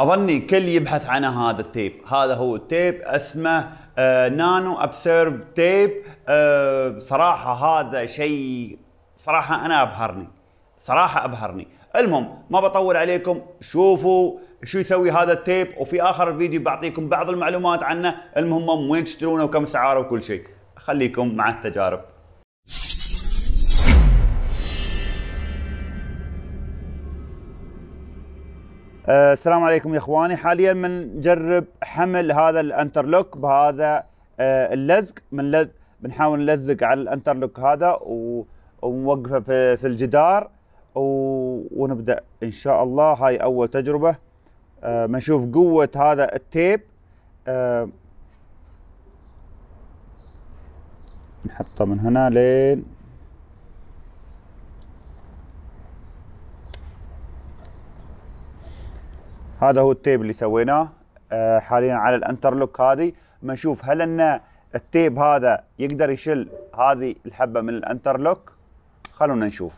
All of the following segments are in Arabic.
اظني كل يبحث عن هذا التيب هذا هو التيب اسمه آه نانو ابسيرف تيب آه صراحه هذا شيء صراحه انا ابهرني صراحه ابهرني المهم ما بطول عليكم شوفوا شو يسوي هذا التيب وفي اخر الفيديو بعطيكم بعض المعلومات عنه المهم وين تشترونه وكم سعره وكل شيء خليكم مع التجارب آه، السلام عليكم يا اخواني حاليا بنجرب حمل هذا الانترلوك بهذا آه، اللزق من بنحاول نلزق على الانترلوك هذا ونوقفه في, في الجدار ونبدا ان شاء الله هاي اول تجربه آه، بنشوف قوه هذا التيب نحطه من هنا لين هذا هو التيب اللي سويناه آه، حاليا على الانترلوك هذه بنشوف هل ان التيب هذا يقدر يشل هذه الحبه من الانترلوك خلونا نشوف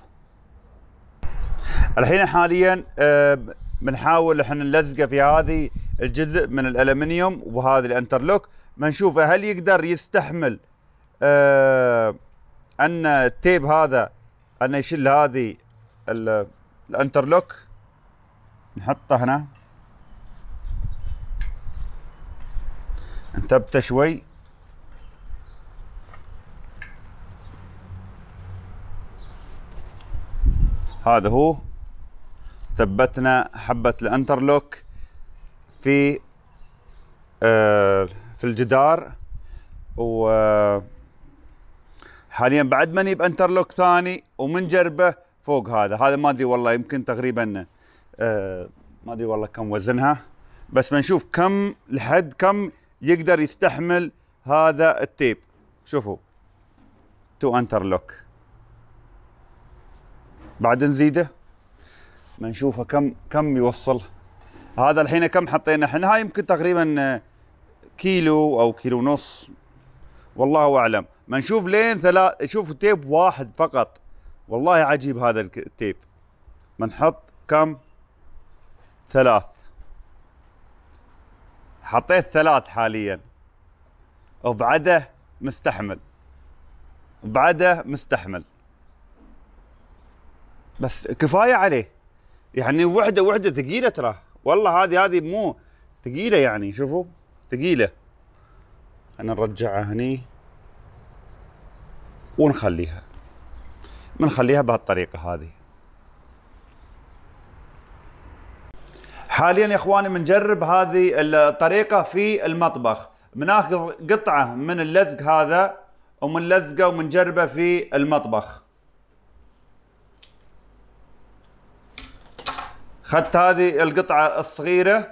الحين حاليا آه، بنحاول احنا نلزقه في هذه الجزء من الالمنيوم وهذه الانترلوك بنشوف هل يقدر يستحمل آه ان التيب هذا انه يشل هذه الانترلوك نحطه هنا انتبت شوي هذا هو ثبتنا حبة الانترلوك في آه، في الجدار و حاليا بعد ما نجيب انترلوك ثاني ومنجربه فوق هذا هذا ما ادري والله يمكن تقريبا آه، ما ادري والله كم وزنها بس بنشوف كم لحد كم يقدر يستحمل هذا التيب شوفوا تو انترلوك بعد نزيده ما نشوفه كم كم يوصل هذا الحين كم حطينا احنا هاي يمكن تقريبا آه، كيلو او كيلو ونص والله اعلم ما نشوف لين ثلاث شوف تيب واحد فقط والله عجيب هذا التيب بنحط كم ثلاث حطيت ثلاث حاليا وبعده مستحمل وبعده مستحمل بس كفايه عليه يعني وحده وحده ثقيله ترى والله هذه هذه مو ثقيله يعني شوفوا ثقيله انا نرجعها هني ونخليها بنخليها بهالطريقه هذه حاليا يا اخواني بنجرب هذه الطريقه في المطبخ بناخذ قطعه من اللزق هذا ومنلزقه ومنجربه في المطبخ خدت هذه القطعه الصغيره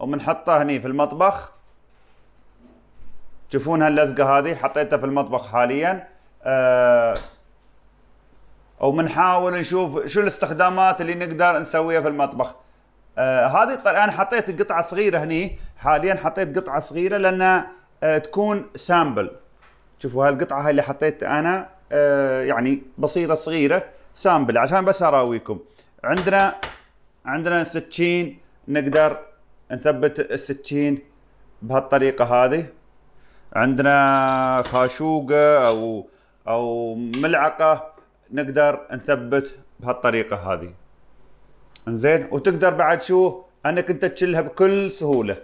وبنحطها هني في المطبخ تشوفون هاللزقه هذه حطيتها في المطبخ حاليا أه وبنحاول نشوف شو الاستخدامات اللي نقدر نسويها في المطبخ آه هذه انا حطيت قطعه صغيره هني حاليا حطيت قطعه صغيره لان آه تكون سامبل شوفوا هالقطعه هاي اللي حطيت انا آه يعني بسيطه صغيره سامبل عشان بس اراويكم عندنا عندنا سكين نقدر نثبت السكين بهالطريقه هذه عندنا خاشوقه او او ملعقه نقدر نثبت بهالطريقه هذه انزين وتقدر بعد شو انك انت تشلها بكل سهوله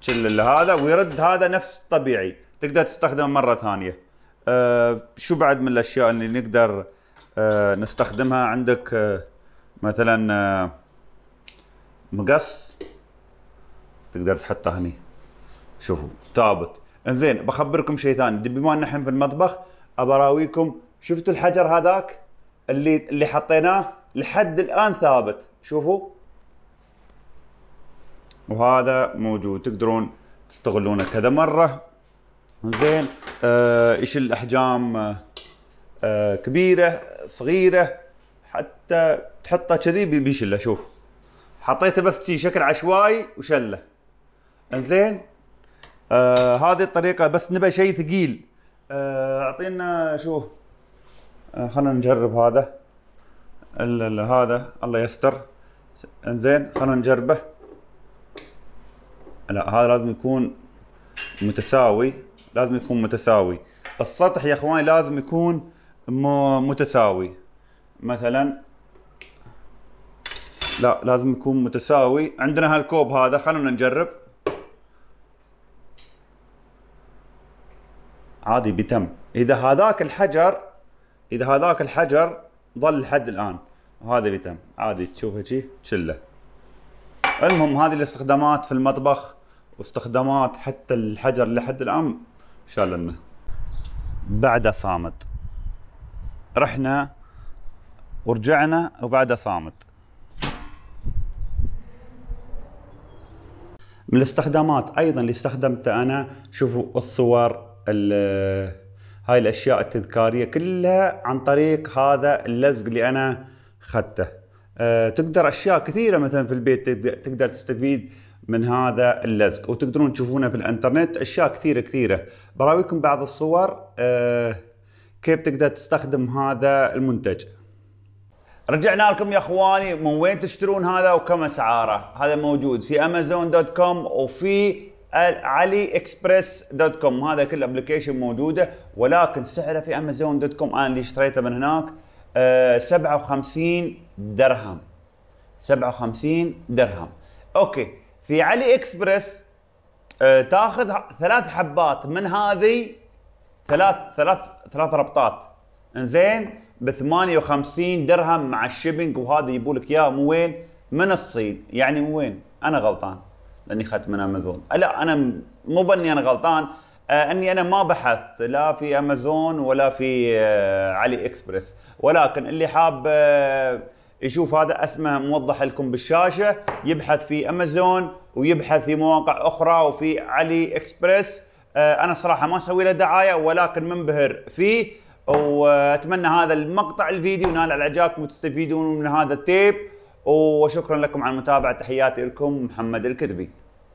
تشل هذا ويرد هذا نفس الطبيعي تقدر تستخدمه مره ثانيه أه شو بعد من الاشياء اللي نقدر أه نستخدمها عندك أه مثلا أه مقص تقدر تحطه هني شوفوا ثابت انزين بخبركم شيء ثاني بما ان احنا في المطبخ ابراويكم شفتوا الحجر هذاك اللي اللي حطيناه لحد الان ثابت شوفوا وهذا موجود تقدرون تستغلونه كذا مره زين آه يشيل احجام آه،, آه كبيره صغيره حتى تحطه كذي بيشله شوف حطيته بس شي شكل عشوائي وشله انزين آه هذه الطريقه بس نبى شيء ثقيل آه، اعطينا آه شو آه خلينا نجرب هذا ال ال هذا الله يستر انزين خلونا نجربه لا هذا لازم يكون متساوي لازم يكون متساوي السطح يا اخواني لازم يكون متساوي مثلا لا لازم يكون متساوي عندنا هالكوب هذا خلونا نجرب عادي بيتم اذا هذاك الحجر اذا هذاك الحجر ظل لحد الان وهذا تم عادي تشوفه شي شله المهم هذه الاستخدامات في المطبخ واستخدامات حتى الحجر لحد الان شالنا بعده صامت رحنا ورجعنا وبعده صامت من الاستخدامات ايضا اللي استخدمته انا شوفوا الصور ال هاي الاشياء التذكاريه كلها عن طريق هذا اللزق اللي انا خدته أه تقدر اشياء كثيره مثلا في البيت تقدر تستفيد من هذا اللزق وتقدرون تشوفونه في الانترنت اشياء كثيره كثيره براويكم بعض الصور أه كيف تقدر تستخدم هذا المنتج رجعنا لكم يا اخواني من وين تشترون هذا وكم اسعاره هذا موجود في امازون دوت كوم وفي علي اكسبرس دوت كوم هذا كل ابلكيشن موجوده ولكن سعره في امازون دوت كوم انا اللي اشتريته من هناك أه 57 درهم 57 درهم اوكي في علي اكسبرس أه تاخذ ثلاث حبات من هذه ثلاث ثلاث ثلاث ربطات انزين ب 58 درهم مع الشيبنج وهذا يبولك اياه مو وين؟ من الصين يعني مو وين؟ انا غلطان لاني اخذت من امازون لا انا مو باني انا غلطان آه، اني انا ما بحثت لا في امازون ولا في آه، علي اكسبرس ولكن اللي حاب آه، يشوف هذا اسمه موضح لكم بالشاشه يبحث في امازون ويبحث في مواقع اخرى وفي علي اكسبرس انا صراحه ما اسوي له دعايه ولكن منبهر فيه واتمنى هذا المقطع الفيديو على اعجابكم وتستفيدون من هذا التيب وشكرا لكم على المتابعه تحياتي لكم محمد الكتبي